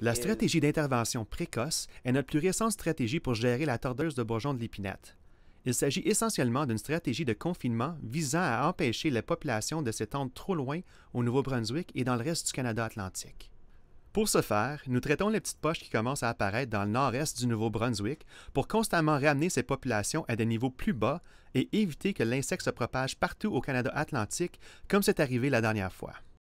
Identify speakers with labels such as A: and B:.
A: La stratégie
B: d'intervention précoce est notre plus récente stratégie pour gérer la tordeuse de bourgeon de l'épinette. Il s'agit essentiellement d'une stratégie de confinement visant à empêcher les populations de s'étendre trop loin au Nouveau-Brunswick et dans le reste du Canada atlantique. Pour ce faire, nous traitons les petites poches qui commencent à apparaître dans le nord-est du Nouveau-Brunswick pour constamment ramener ces populations à des niveaux plus bas et éviter que l'insecte se propage partout au Canada atlantique comme c'est arrivé la dernière fois.